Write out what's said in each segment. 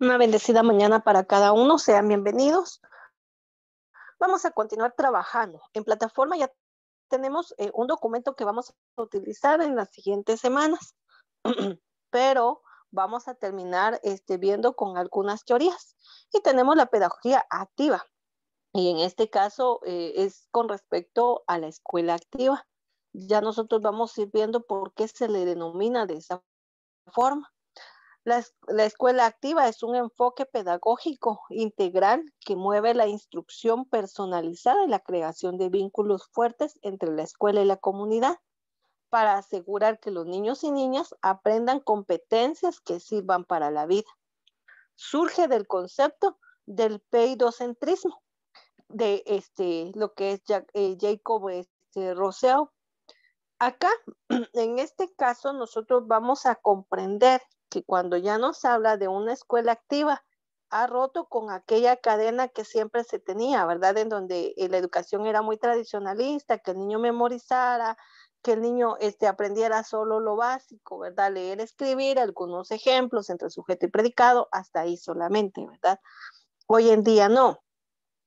Una bendecida mañana para cada uno. Sean bienvenidos. Vamos a continuar trabajando. En plataforma ya tenemos eh, un documento que vamos a utilizar en las siguientes semanas, pero vamos a terminar este, viendo con algunas teorías. Y tenemos la pedagogía activa. Y en este caso eh, es con respecto a la escuela activa. Ya nosotros vamos a ir viendo por qué se le denomina de esa forma la, escuela activa es un enfoque pedagógico integral que mueve la instrucción personalizada y la creación de vínculos fuertes entre la escuela y la comunidad para asegurar que los niños y niñas aprendan competencias que sirvan para la vida. Surge del concepto del peidocentrismo de este, lo que es eh, Jacob este, Acá, en este caso, nosotros vamos a comprender que cuando ya nos habla de una escuela activa, ha roto con aquella cadena que siempre se tenía, ¿verdad? En donde eh, la educación era muy tradicionalista, que el niño memorizara, que el niño este, aprendiera solo lo básico, ¿verdad? Leer, escribir, algunos ejemplos entre sujeto y predicado, hasta ahí solamente, ¿verdad? Hoy en día no.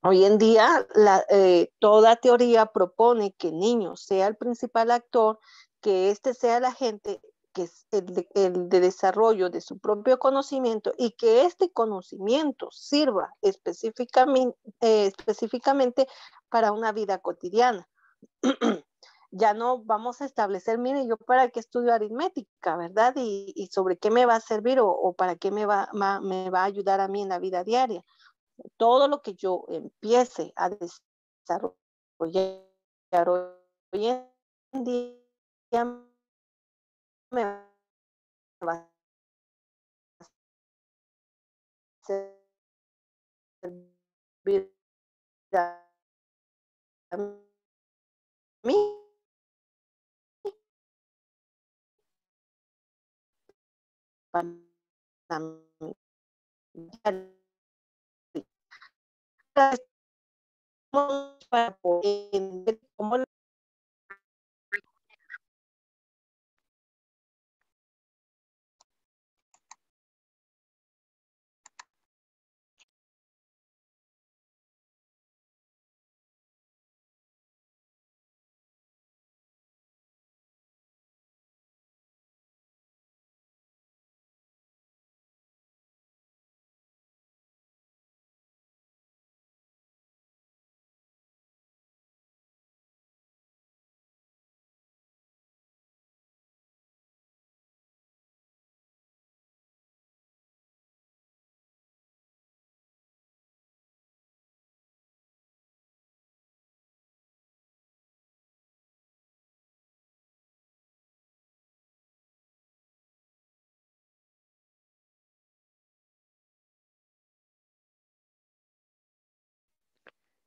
Hoy en día la, eh, toda teoría propone que el niño sea el principal actor, que este sea la gente que es el de, desarrollo de su propio conocimiento y que este conocimiento sirva específicamente, eh, específicamente para una vida cotidiana. ya no vamos a establecer, mire, yo para qué estudio aritmética, ¿verdad? Y, sobre qué me va a servir o, para qué me va, me va a ayudar a mí en la vida diaria. Todo lo que yo empiece a desarrollar hoy en día me va a servir a mí. Para mí. Para poder entender cómo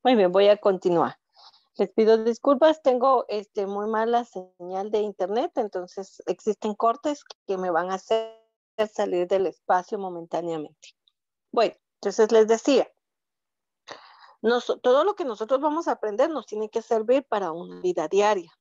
Muy bien, voy a continuar. Les pido disculpas, tengo este, muy mala señal de internet, entonces existen cortes que me van a hacer salir del espacio momentáneamente. Bueno, entonces les decía, todo lo que nosotros vamos a aprender nos tiene que servir para una vida diaria.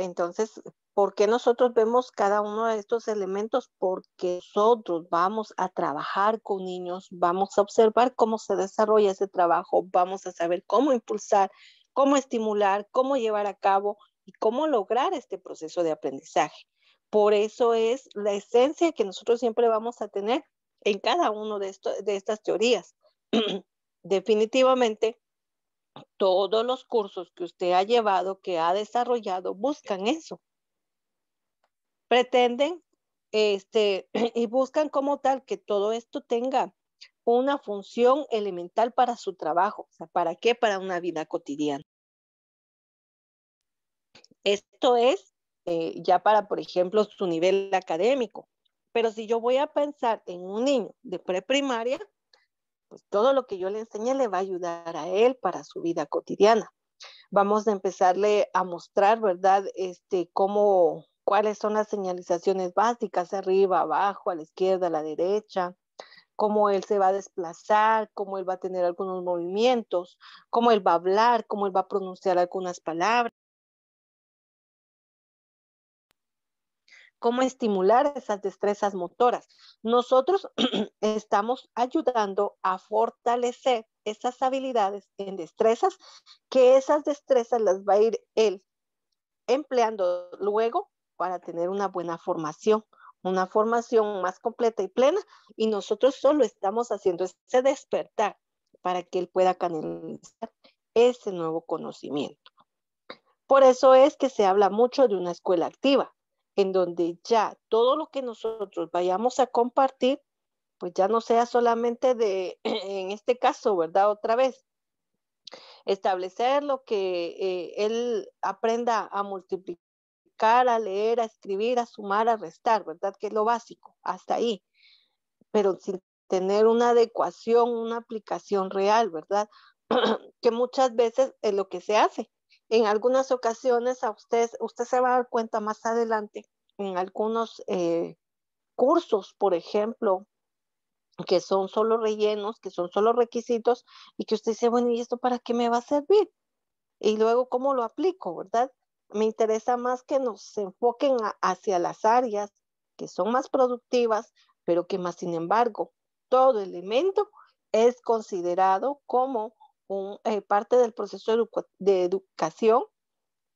Entonces, ¿por qué nosotros vemos cada uno de estos elementos? Porque nosotros vamos a trabajar con niños, vamos a observar cómo se desarrolla ese trabajo, vamos a saber cómo impulsar, cómo estimular, cómo llevar a cabo y cómo lograr este proceso de aprendizaje. Por eso es la esencia que nosotros siempre vamos a tener en cada uno de, de estas teorías. Definitivamente, todos los cursos que usted ha llevado, que ha desarrollado, buscan eso. Pretenden este, y buscan como tal que todo esto tenga una función elemental para su trabajo. ¿Para qué? Para una vida cotidiana. Esto es eh, ya para, por ejemplo, su nivel académico. Pero si yo voy a pensar en un niño de preprimaria, pues todo lo que yo le enseñe le va a ayudar a él para su vida cotidiana. Vamos a empezarle a mostrar, ¿verdad? Este, cómo, cuáles son las señalizaciones básicas, arriba, abajo, a la izquierda, a la derecha, cómo él se va a desplazar, cómo él va a tener algunos movimientos, cómo él va a hablar, cómo él va a pronunciar algunas palabras. cómo estimular esas destrezas motoras. Nosotros estamos ayudando a fortalecer esas habilidades en destrezas, que esas destrezas las va a ir él empleando luego para tener una buena formación, una formación más completa y plena, y nosotros solo estamos haciendo ese despertar para que él pueda canalizar ese nuevo conocimiento. Por eso es que se habla mucho de una escuela activa, en donde ya todo lo que nosotros vayamos a compartir, pues ya no sea solamente de, en este caso, ¿verdad? Otra vez, establecer lo que eh, él aprenda a multiplicar, a leer, a escribir, a sumar, a restar, ¿verdad? Que es lo básico, hasta ahí. Pero sin tener una adecuación, una aplicación real, ¿verdad? que muchas veces es lo que se hace en algunas ocasiones a usted, usted se va a dar cuenta más adelante en algunos eh, cursos, por ejemplo, que son solo rellenos, que son solo requisitos y que usted dice, bueno, ¿y esto para qué me va a servir? Y luego, ¿cómo lo aplico, verdad? Me interesa más que nos enfoquen hacia las áreas que son más productivas, pero que más, sin embargo, todo elemento es considerado como eh, parte del proceso de educación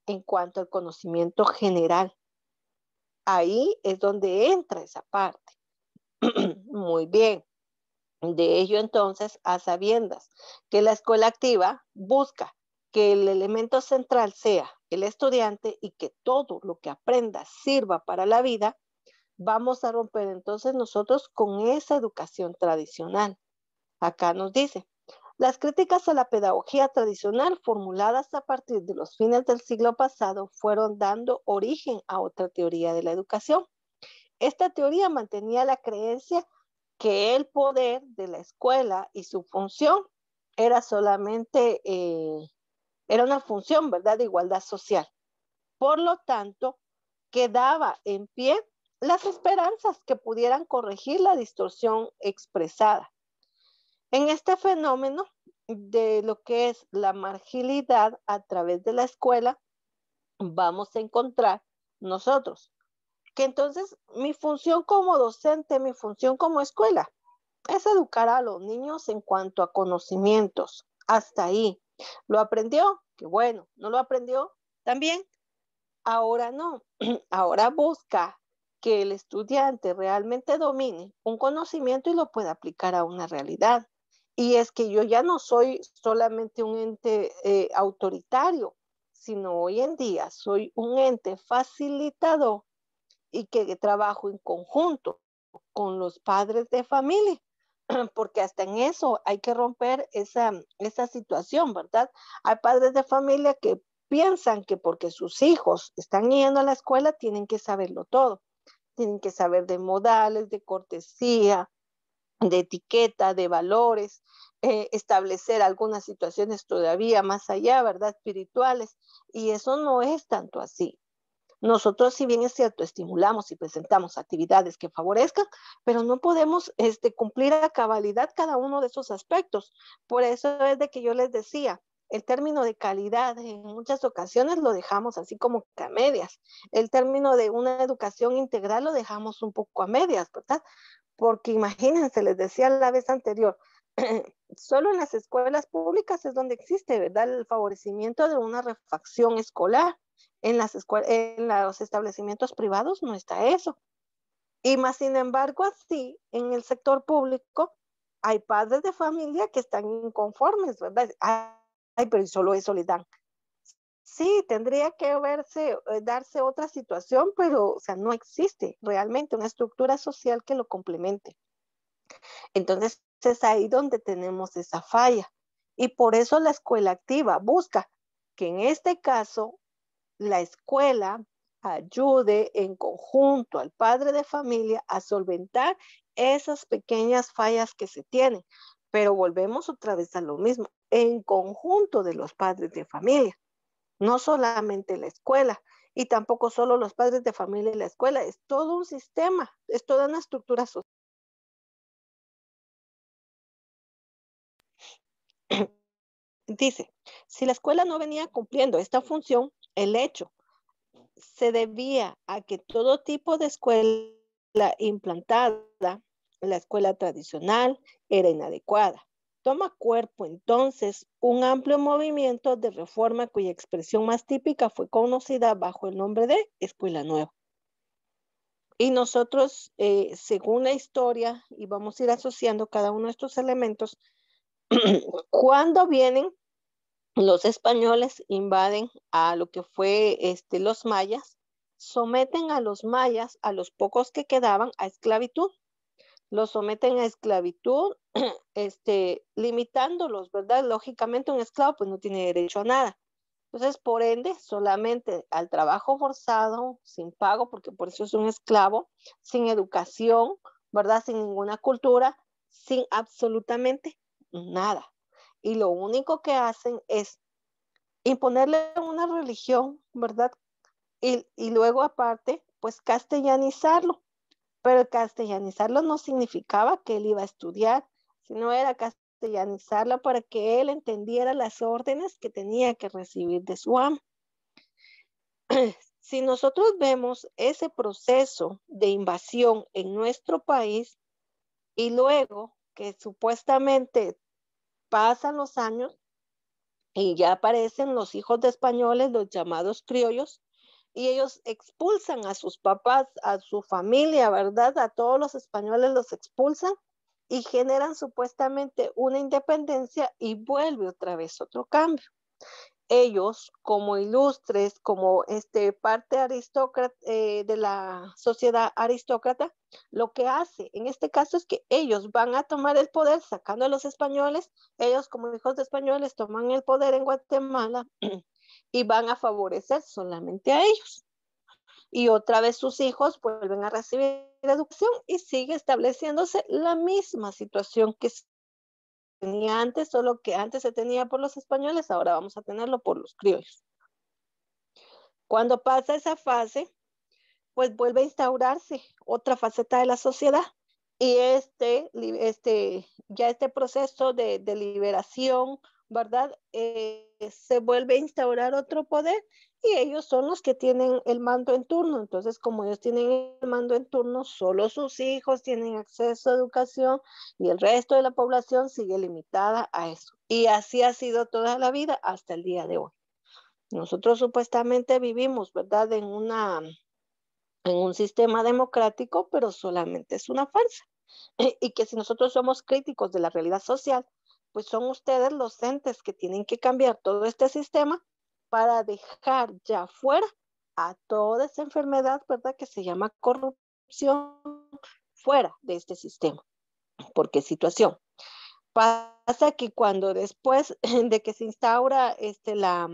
en cuanto al conocimiento general. Ahí es donde entra esa parte. Muy bien. De ello entonces, a sabiendas que la escuela activa busca que el elemento central sea el estudiante y que todo lo que aprenda sirva para la vida, vamos a romper entonces nosotros con esa educación tradicional. Acá nos dice, las críticas a la pedagogía tradicional formuladas a partir de los fines del siglo pasado fueron dando origen a otra teoría de la educación. Esta teoría mantenía la creencia que el poder de la escuela y su función era solamente, eh, era una función, ¿verdad?, de igualdad social. Por lo tanto, quedaba en pie las esperanzas que pudieran corregir la distorsión expresada en este fenómeno de lo que es la marginalidad a través de la escuela, vamos a encontrar nosotros. Que entonces mi función como docente, mi función como escuela, es educar a los niños en cuanto a conocimientos. Hasta ahí. ¿Lo aprendió? Qué bueno. ¿No lo aprendió? También. Ahora no. Ahora busca que el estudiante realmente domine un conocimiento y lo pueda aplicar a una realidad. Y es que yo ya no soy solamente un ente eh, autoritario, sino hoy en día soy un ente facilitador y que trabajo en conjunto con los padres de familia, porque hasta en eso hay que romper esa situación, ¿verdad? Hay padres de familia que piensan que porque sus hijos están yendo a la escuela tienen que saberlo todo, tienen que saber de modales, de cortesía, de etiqueta, de valores, eh, establecer algunas situaciones todavía más allá, ¿verdad? Espirituales. Y eso no es tanto así. Nosotros, si bien es cierto, estimulamos y presentamos actividades que favorezcan, pero no podemos este, cumplir a cabalidad cada uno de esos aspectos. Por eso es de que yo les decía, el término de calidad en muchas ocasiones lo dejamos así como que a medias. El término de una educación integral lo dejamos un poco a medias, ¿verdad? Porque imagínense, les decía la vez anterior, solo en las escuelas públicas es donde existe, ¿verdad? El favorecimiento de una refacción escolar. En, las escuelas, en los establecimientos privados no está eso. Y más sin embargo, así, en el sector público, hay padres de familia que están inconformes, ¿verdad? ay, pero solo eso le dan. Sí, tendría que verse, eh, darse otra situación, pero o sea, no existe realmente una estructura social que lo complemente. Entonces es ahí donde tenemos esa falla. Y por eso la escuela activa busca que en este caso la escuela ayude en conjunto al padre de familia a solventar esas pequeñas fallas que se tienen. Pero volvemos otra vez a lo mismo en conjunto de los padres de familia, no solamente la escuela y tampoco solo los padres de familia y la escuela, es todo un sistema, es toda una estructura social. Dice, si la escuela no venía cumpliendo esta función, el hecho se debía a que todo tipo de escuela implantada, la escuela tradicional, era inadecuada toma cuerpo entonces un amplio movimiento de reforma cuya expresión más típica fue conocida bajo el nombre de Escuela Nueva. Y nosotros, eh, según la historia, y vamos a ir asociando cada uno de estos elementos, cuando vienen los españoles, invaden a lo que fue este, los mayas, someten a los mayas, a los pocos que quedaban, a esclavitud los someten a esclavitud, este, limitándolos, ¿verdad? Lógicamente un esclavo pues no tiene derecho a nada. Entonces, por ende, solamente al trabajo forzado, sin pago, porque por eso es un esclavo, sin educación, ¿verdad? Sin ninguna cultura, sin absolutamente nada. Y lo único que hacen es imponerle una religión, ¿verdad? Y, y luego aparte, pues castellanizarlo pero castellanizarlo no significaba que él iba a estudiar, sino era castellanizarlo para que él entendiera las órdenes que tenía que recibir de su amo. Si nosotros vemos ese proceso de invasión en nuestro país y luego que supuestamente pasan los años y ya aparecen los hijos de españoles, los llamados criollos, y ellos expulsan a sus papás, a su familia, ¿verdad? A todos los españoles los expulsan y generan supuestamente una independencia y vuelve otra vez otro cambio. Ellos, como ilustres, como este, parte aristócrata, eh, de la sociedad aristócrata, lo que hace en este caso es que ellos van a tomar el poder sacando a los españoles, ellos como hijos de españoles toman el poder en Guatemala y van a favorecer solamente a ellos. Y otra vez sus hijos vuelven a recibir educación y sigue estableciéndose la misma situación que tenía antes, solo que antes se tenía por los españoles, ahora vamos a tenerlo por los criollos. Cuando pasa esa fase, pues vuelve a instaurarse otra faceta de la sociedad y este, este ya este proceso de, de liberación, ¿verdad? Eh, se vuelve a instaurar otro poder y ellos son los que tienen el mando en turno. Entonces, como ellos tienen el mando en turno, solo sus hijos tienen acceso a educación y el resto de la población sigue limitada a eso. Y así ha sido toda la vida hasta el día de hoy. Nosotros supuestamente vivimos, ¿verdad?, en una en un sistema democrático, pero solamente es una farsa. Y que si nosotros somos críticos de la realidad social, pues son ustedes los entes que tienen que cambiar todo este sistema para dejar ya fuera a toda esa enfermedad, ¿verdad? Que se llama corrupción fuera de este sistema. Porque situación. Pasa que cuando después de que se instaura este, la,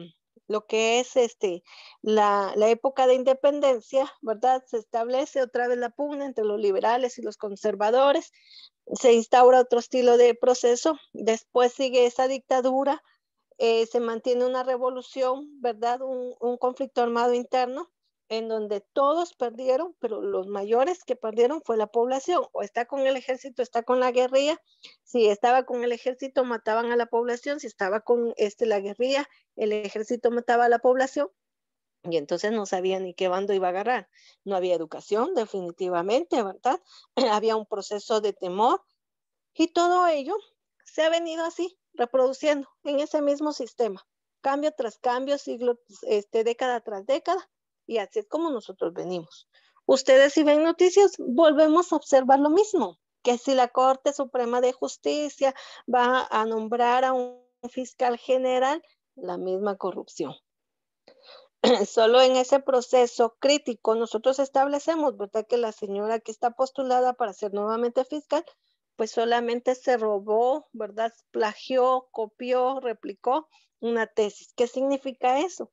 lo que es este, la, la, época de independencia, ¿verdad? Se establece otra vez la pugna entre los liberales y los conservadores, se instaura otro estilo de proceso, después sigue esa dictadura, eh, se mantiene una revolución, ¿verdad? un conflicto armado interno en donde todos perdieron, pero los mayores que perdieron fue la población. O está con el ejército, está con la guerrilla. Si estaba con el ejército, mataban a la población. Si estaba con este, la guerrilla, el ejército mataba a la población. Y entonces no sabía ni qué bando iba a agarrar. No había educación, definitivamente, ¿verdad? había un proceso de temor. Y todo ello se ha venido así, reproduciendo en ese mismo sistema, cambio tras cambio, siglo, este, década tras década y así es como nosotros venimos. Ustedes si ven noticias, volvemos a observar lo mismo, que si la Corte Suprema de Justicia va a nombrar a un fiscal general, la misma corrupción. Solo en ese proceso crítico nosotros establecemos, ¿verdad? Que la señora que está postulada para ser nuevamente fiscal, pues solamente se robó, ¿verdad? Plagió, copió, replicó una tesis. ¿Qué significa eso?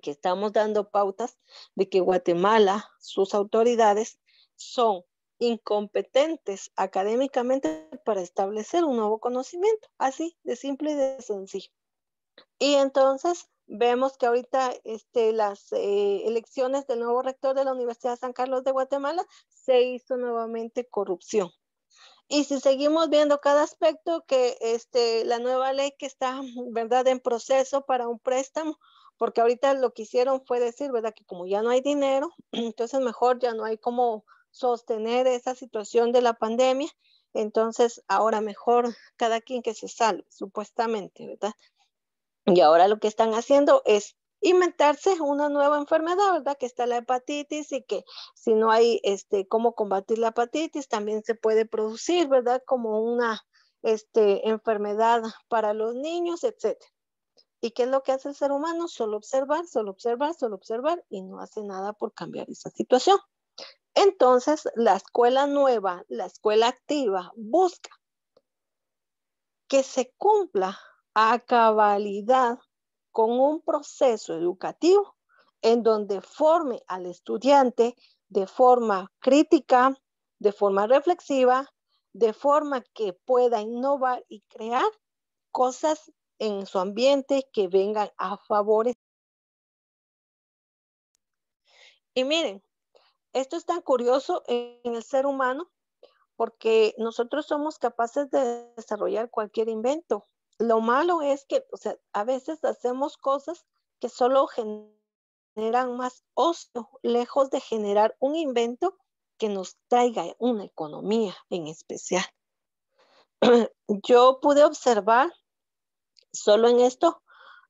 que estamos dando pautas de que Guatemala, sus autoridades, son incompetentes académicamente para establecer un nuevo conocimiento, así de simple y de sencillo. Y entonces vemos que ahorita este, las eh, elecciones del nuevo rector de la Universidad de San Carlos de Guatemala se hizo nuevamente corrupción. Y si seguimos viendo cada aspecto que este, la nueva ley que está ¿verdad? en proceso para un préstamo porque ahorita lo que hicieron fue decir, ¿verdad? Que como ya no hay dinero, entonces mejor ya no hay cómo sostener esa situación de la pandemia, entonces ahora mejor cada quien que se salve, supuestamente, ¿verdad? Y ahora lo que están haciendo es inventarse una nueva enfermedad, ¿verdad? Que está la hepatitis y que si no hay este cómo combatir la hepatitis, también se puede producir, ¿verdad? Como una este, enfermedad para los niños, etcétera. ¿Y qué es lo que hace el ser humano? Solo observar, solo observar, solo observar y no hace nada por cambiar esa situación. Entonces, la escuela nueva, la escuela activa, busca que se cumpla a cabalidad con un proceso educativo en donde forme al estudiante de forma crítica, de forma reflexiva, de forma que pueda innovar y crear cosas en su ambiente que vengan a favorecer. Y miren, esto es tan curioso en el ser humano porque nosotros somos capaces de desarrollar cualquier invento. Lo malo es que a veces hacemos cosas que solo generan más ocio, lejos de generar un invento que nos traiga una economía en especial. Yo pude observar Solo en esto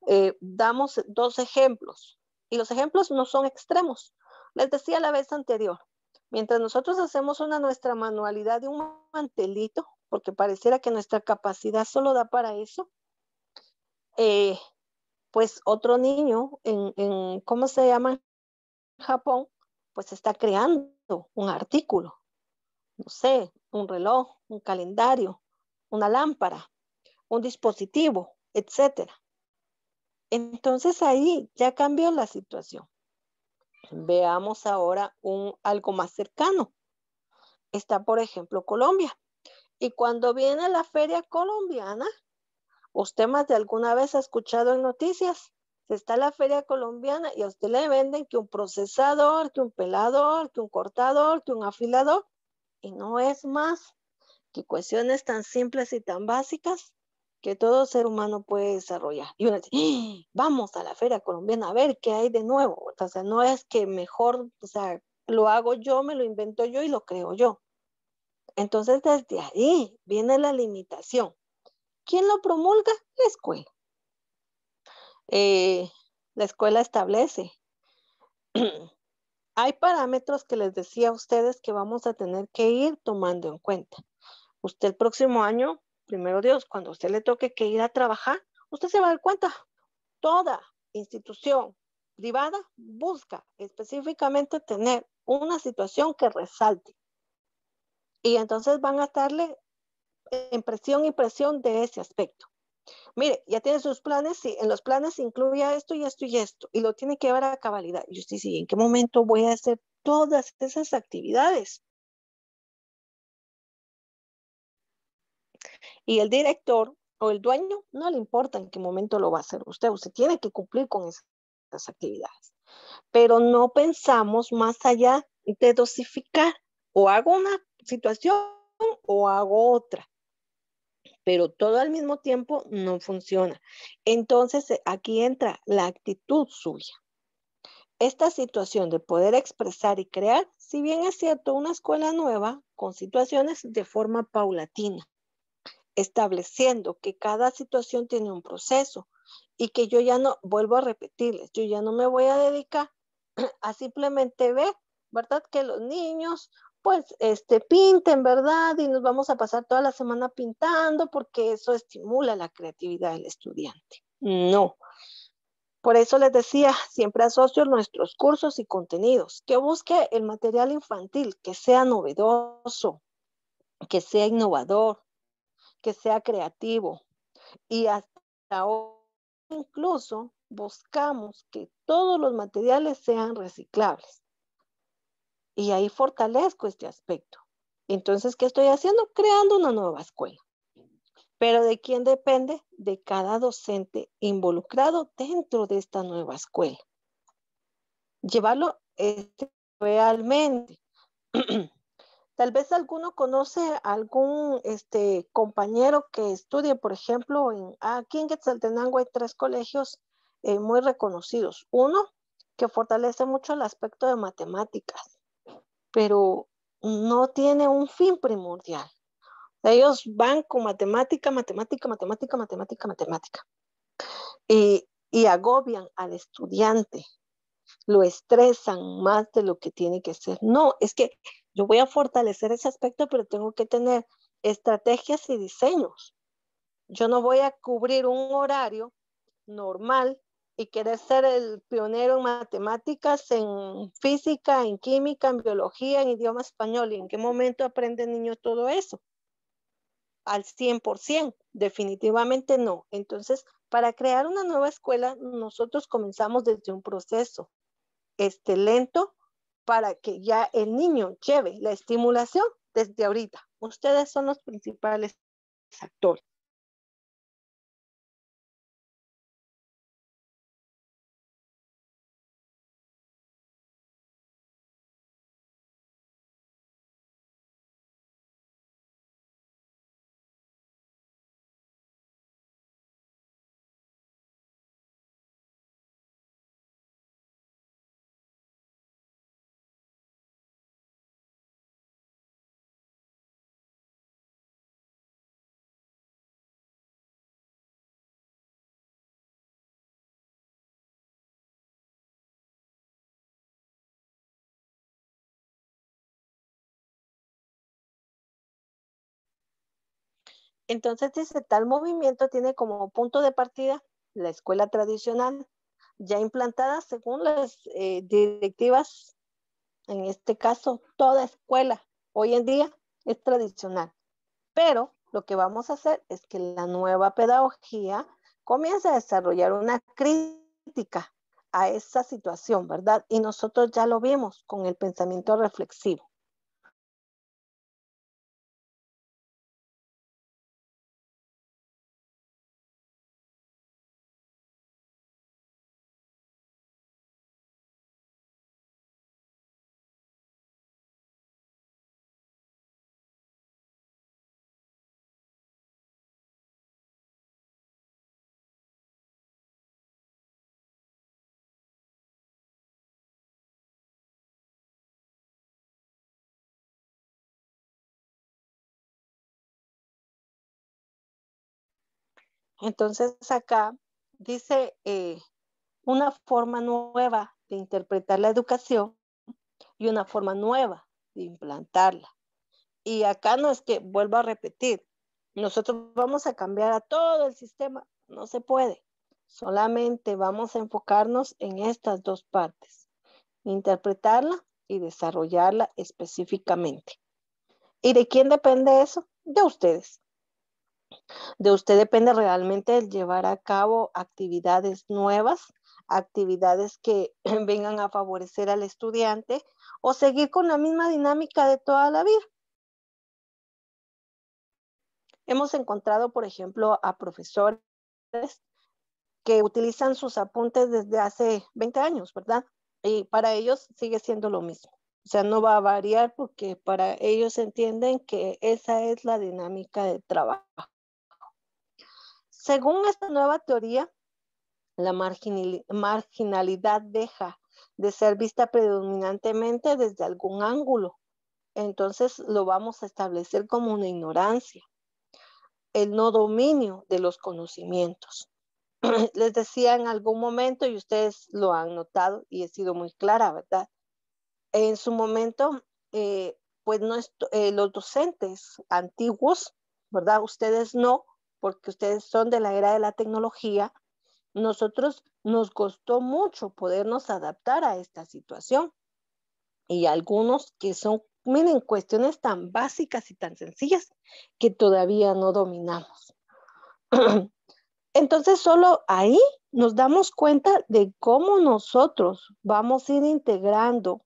eh, damos dos ejemplos y los ejemplos no son extremos. Les decía la vez anterior, mientras nosotros hacemos una nuestra manualidad de un mantelito, porque pareciera que nuestra capacidad solo da para eso, eh, pues otro niño en, ¿cómo se llama? Japón, pues está creando un artículo, no sé, un reloj, un calendario, una lámpara, un dispositivo, etcétera. Entonces ahí ya cambió la situación. Veamos ahora un, algo más cercano. Está, por ejemplo, Colombia. Y cuando viene la feria colombiana, usted más de alguna vez ha escuchado en noticias, está la feria colombiana y a usted le venden que un procesador, que un pelador, que un cortador, que un afilador. Y no es más que cuestiones tan simples y tan básicas que todo ser humano puede desarrollar. Y uno dice, ¡Ah! vamos a la feria colombiana a ver qué hay de nuevo. O sea, no es que mejor, o sea, lo hago yo, me lo invento yo y lo creo yo. Entonces, desde ahí viene la limitación. ¿Quién lo promulga? La escuela. Eh, la escuela establece. Hay parámetros que les decía a ustedes que vamos a tener que ir tomando en cuenta. Usted el próximo año primero Dios, cuando usted le toque que ir a trabajar, usted se va a dar cuenta. Toda institución privada busca específicamente tener una situación que resalte. Y entonces van a darle en presión y presión de ese aspecto. Mire, ya tiene sus planes, y en los planes incluye esto y esto y esto, y lo tiene que llevar a cabalidad. Y usted dice, ¿en qué momento voy a hacer todas esas actividades? Y el director o el dueño no le importa en qué momento lo va a hacer usted, usted tiene que cumplir con esas actividades. Pero no pensamos más allá de dosificar, o hago una situación o hago otra pero todo al mismo tiempo no funciona. Entonces eh, aquí entra la actitud suya. Esta situación de poder expresar y crear, si bien es cierto, una escuela nueva con situaciones de forma paulatina estableciendo que cada situación tiene un proceso y que yo ya no, vuelvo a repetirles, yo ya no me voy a dedicar a simplemente ver, ¿verdad? Que los niños pues este, pinten, ¿verdad? Y nos vamos a pasar toda la semana pintando porque eso estimula la creatividad del estudiante. No. Por eso les decía, siempre asocio nuestros cursos y contenidos, que busque el material infantil, que sea novedoso, que sea innovador, que sea creativo. Y hasta ahora incluso buscamos que todos los materiales sean reciclables. Y ahí fortalezco este aspecto. Entonces, ¿qué estoy haciendo? Creando una nueva escuela. Pero ¿de quién depende? De cada docente involucrado dentro de esta nueva escuela. Llevarlo realmente. Tal vez alguno conoce algún este, compañero que estudie, por ejemplo, en, ah, aquí en Quetzaltenango hay tres colegios eh, muy reconocidos. Uno, que fortalece mucho el aspecto de matemáticas, pero no tiene un fin primordial. Ellos van con matemática, matemática, matemática, matemática, matemática. y agobian al estudiante lo estresan más de lo que tiene que ser. No, es que yo voy a fortalecer ese aspecto, pero tengo que tener estrategias y diseños. Yo no voy a cubrir un horario normal y querer ser el pionero en matemáticas, en física, en química, en biología, en idioma español. ¿Y en qué momento aprende el niño todo eso? Al 100%, definitivamente no. Entonces, para crear una nueva escuela, nosotros comenzamos desde un proceso este, lento para que ya el niño lleve la estimulación desde ahorita. Ustedes son los principales actores. Entonces dice, tal movimiento tiene como punto de partida la escuela tradicional, ya implantada según las eh, directivas, en este caso, toda escuela hoy en día es tradicional. Pero lo que vamos a hacer es que la nueva pedagogía comience a desarrollar una crítica a esa situación, ¿verdad? Y nosotros ya lo vimos con el pensamiento reflexivo. Entonces acá dice eh, una forma nueva de interpretar la educación y una forma nueva de implantarla. Y acá no es que vuelva a repetir, nosotros vamos a cambiar a todo el sistema, no se puede. Solamente vamos a enfocarnos en estas dos partes, interpretarla y desarrollarla específicamente. ¿Y de quién depende eso? De ustedes. De usted depende realmente el llevar a cabo actividades nuevas, actividades que vengan a favorecer al estudiante o seguir con la misma dinámica de toda la vida. Hemos encontrado, por ejemplo, a profesores que utilizan sus apuntes desde hace 20 años, ¿verdad? Y para ellos sigue siendo lo mismo. O sea, no va a variar porque para ellos entienden que esa es la dinámica de trabajo. Según esta nueva teoría, la marginalidad deja de ser vista predominantemente desde algún ángulo. Entonces lo vamos a establecer como una ignorancia, el no dominio de los conocimientos. Les decía en algún momento, y ustedes lo han notado y he sido muy clara, ¿verdad? En su momento, eh, pues eh, los docentes antiguos, ¿verdad? Ustedes no, porque ustedes son de la era de la tecnología, nosotros nos costó mucho podernos adaptar a esta situación. Y algunos que son, miren, cuestiones tan básicas y tan sencillas que todavía no dominamos. Entonces, solo ahí nos damos cuenta de cómo nosotros vamos a ir integrando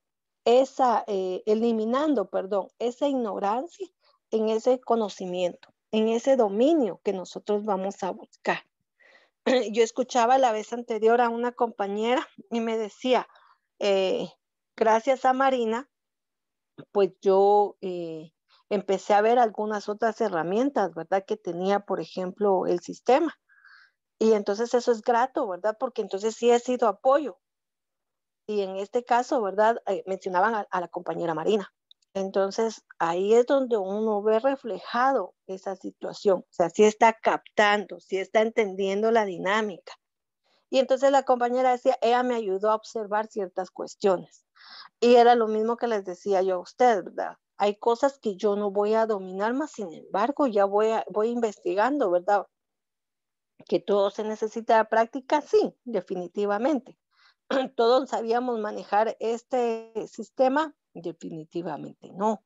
esa, eh, eliminando, perdón, esa ignorancia en ese conocimiento en ese dominio que nosotros vamos a buscar. Yo escuchaba la vez anterior a una compañera y me decía, eh, gracias a Marina, pues yo eh, empecé a ver algunas otras herramientas, ¿verdad? Que tenía, por ejemplo, el sistema. Y entonces eso es grato, ¿verdad? Porque entonces sí ha sido apoyo. Y en este caso, ¿verdad? Eh, mencionaban a, la compañera Marina. Entonces, ahí es donde uno ve reflejado esa situación, o sea, si está captando, si está entendiendo la dinámica. Y entonces la compañera decía, ella me ayudó a observar ciertas cuestiones. Y era lo mismo que les decía yo a usted, ¿verdad? Hay cosas que yo no voy a dominar, más sin embargo, ya voy, voy investigando, ¿verdad? Que todo se necesita de práctica, sí, definitivamente. Todos sabíamos manejar este sistema Definitivamente no.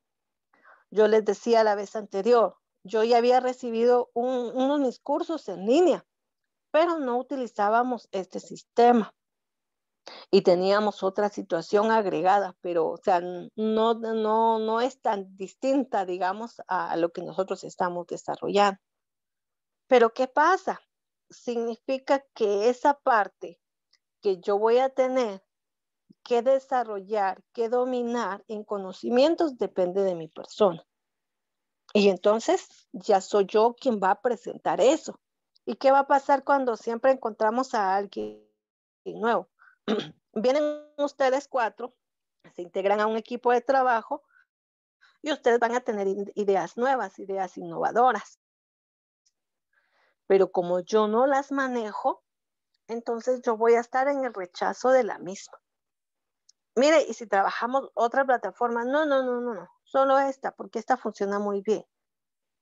Yo les decía la vez anterior, yo ya había recibido unos mis cursos en línea, pero no utilizábamos este sistema. Y teníamos otra situación agregada, pero o sea, no, no, no es tan distinta, digamos, a lo que nosotros estamos desarrollando. Pero ¿qué pasa? Significa que esa parte que yo voy a tener qué desarrollar, qué dominar en conocimientos depende de mi persona. Y entonces ya soy yo quien va a presentar eso. ¿Y qué va a pasar cuando siempre encontramos a alguien nuevo? Vienen ustedes cuatro, se integran a un equipo de trabajo y ustedes van a tener ideas nuevas, ideas innovadoras. Pero como yo no las manejo, entonces yo voy a estar en el rechazo de la misma mire, y si trabajamos otra plataforma, no, no, no, no, no, solo esta, porque esta funciona muy bien.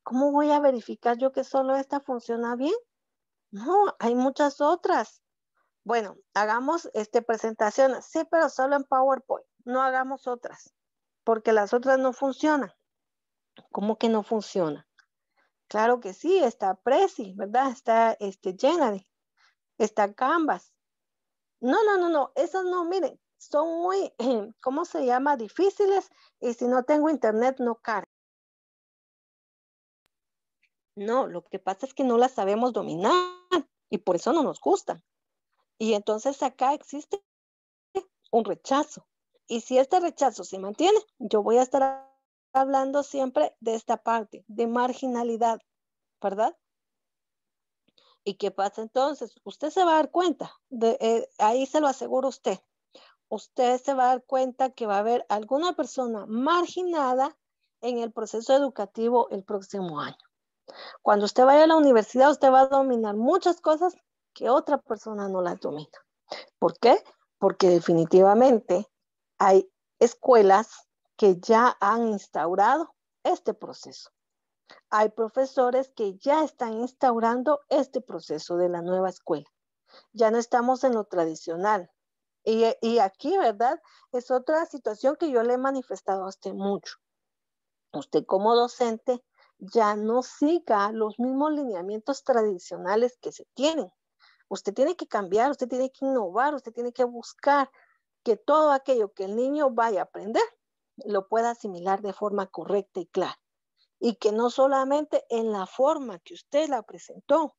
¿Cómo voy a verificar yo que solo esta funciona bien? No, hay muchas otras. Bueno, hagamos esta presentación, sí, pero solo en PowerPoint, no hagamos otras, porque las otras no funcionan. ¿Cómo que no funciona? Claro que sí, está Prezi, ¿verdad? Está este, está Canvas. No, no, no, no, esas no, miren, son muy, ¿cómo se llama? Difíciles y si no tengo internet no carga. No, lo que pasa es que no las sabemos dominar y por eso no nos gustan. Y entonces acá existe un rechazo. Y si este rechazo se mantiene, yo voy a estar hablando siempre de esta parte, de marginalidad, ¿verdad? ¿Y qué pasa entonces? Usted se va a dar cuenta, eh, ahí se lo aseguro usted, usted se va a dar cuenta que va a haber alguna persona marginada en el proceso educativo el próximo año. Cuando usted vaya a la universidad, usted va a dominar muchas cosas que otra persona no las domina. ¿Por qué? Porque definitivamente hay escuelas que ya han instaurado este proceso. Hay profesores que ya están instaurando este proceso de la nueva escuela. Ya no estamos en lo tradicional, y, aquí, ¿verdad? Es otra situación que yo le he manifestado a usted mucho. Usted como docente ya no siga los mismos lineamientos tradicionales que se tienen. Usted tiene que cambiar, usted tiene que innovar, usted tiene que buscar que todo aquello que el niño vaya a aprender lo pueda asimilar de forma correcta y clara. Y que no solamente en la forma que usted la presentó,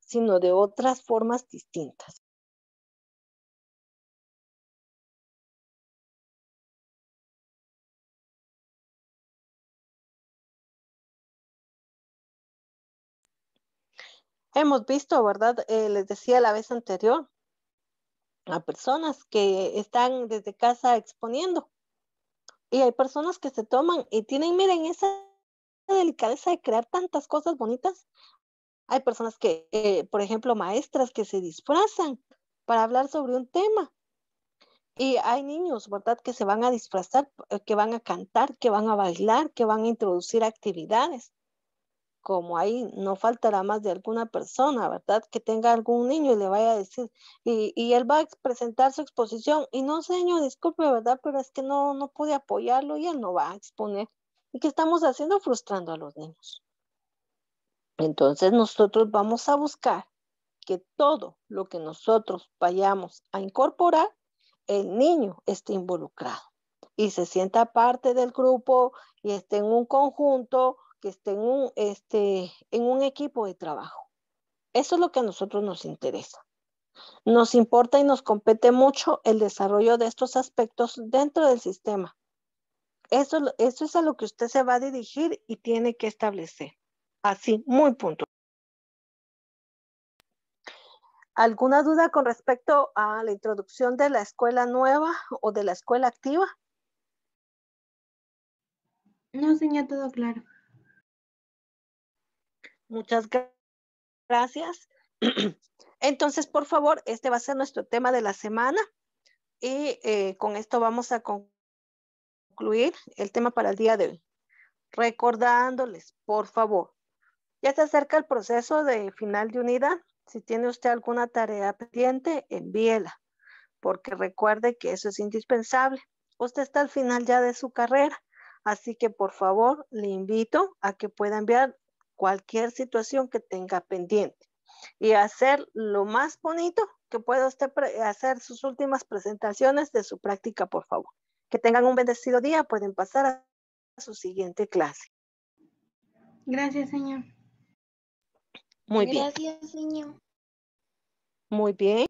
sino de otras formas distintas. Hemos visto, ¿verdad? Eh, les decía la vez anterior, a personas que están desde casa exponiendo. Y hay personas que se toman y tienen, miren, esa delicadeza de crear tantas cosas bonitas. Hay personas que, eh, por ejemplo, maestras que se disfrazan para hablar sobre un tema. Y hay niños, ¿verdad?, que se van a disfrazar, eh, que van a cantar, que van a bailar, que van a introducir actividades como ahí no faltará más de alguna persona, ¿verdad? Que tenga algún niño y le vaya a decir, y, él va a presentar su exposición, y no, señor, disculpe, ¿verdad? Pero es que no, no pude apoyarlo y él no va a exponer. ¿Y qué estamos haciendo? Frustrando a los niños. Entonces nosotros vamos a buscar que todo lo que nosotros vayamos a incorporar, el niño esté involucrado y se sienta parte del grupo y esté en un conjunto que esté en un, este, en un equipo de trabajo. Eso es lo que a nosotros nos interesa. Nos importa y nos compete mucho el desarrollo de estos aspectos dentro del sistema. Eso, eso es a lo que usted se va a dirigir y tiene que establecer. Así, muy puntual. ¿Alguna duda con respecto a la introducción de la escuela nueva o de la escuela activa? No, señor, todo claro. Muchas gracias. Entonces, por favor, este va a ser nuestro tema de la semana y eh, con esto vamos a concluir el tema para el día de hoy. Recordándoles, por favor, ya se acerca el proceso de final de unidad. Si tiene usted alguna tarea pendiente, envíela, porque recuerde que eso es indispensable. Usted está al final ya de su carrera, así que por favor le invito a que pueda enviar cualquier situación que tenga pendiente y hacer lo más bonito que pueda usted hacer sus últimas presentaciones de su práctica, por favor. Que tengan un bendecido día, pueden pasar a su siguiente clase. Gracias, señor. Muy bien. Gracias, señor. Muy bien.